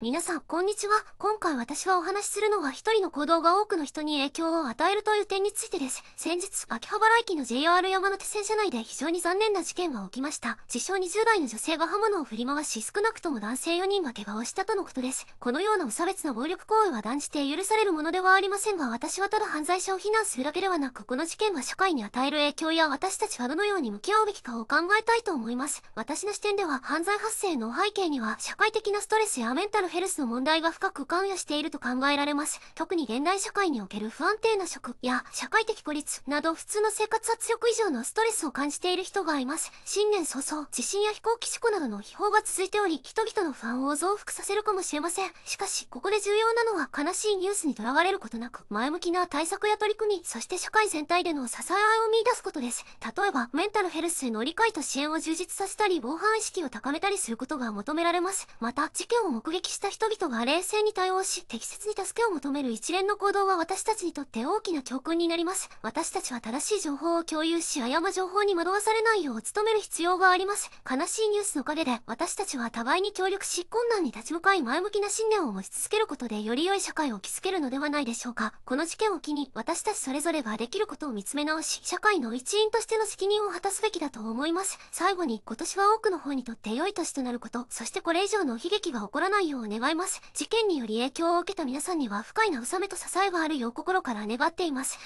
皆さん、こんにちは。今回私はお話しするのは一人の行動が多くの人に影響を与えるという点についてです。先日、秋葉原駅の JR 山手線車内で非常に残念な事件が起きました。自称20代の女性が刃物を振り回し、少なくとも男性4人が怪我をしたとのことです。このような無差別な暴力行為は断じて許されるものではありませんが、私はただ犯罪者を非難するだけではなく、この事件が社会に与える影響や私たちはどのように向き合うべきかを考えたいと思います。私の視点では、犯罪発生の背景には、社会的なストレスやメンタルヘルスの問題が深く関与していると考えられます。特に現代社会における不安定な職や社会的孤立など普通の生活圧力以上のストレスを感じている人がいます。新年早々、地震や飛行機事故などの悲報が続いており、人々の不安を増幅させるかもしれません。しかし、ここで重要なのは悲しいニュースにとらわれることなく、前向きな対策や取り組み、そして社会全体での支え合いを見出すことです。例えば、メンタルヘルスへの理解と支援を充実させたり、防犯意識を高めたりすることが求められます。また、事件を目撃した人々が冷静に対応し、適切に助けを求める一連の行動は私たちにとって大きな教訓になります。私たちは正しい情報を共有し、誤情報に惑わされないよう努める必要があります。悲しいニュースの陰で、私たちは互いに協力し、困難に立ち向かい前向きな信念を持ち続けることで、より良い社会を築けるのではないでしょうか。この事件を機に、私たちそれぞれができることを見つめ直し、社会の一員としての責任を果たすべきだと思います。最後に、今年は多くの方にとって良い年となること、そしてこれ以上の悲劇が起こらないように、願います。事件により影響を受けた皆さんには不快なうさめと支えがあるよう心から願っています。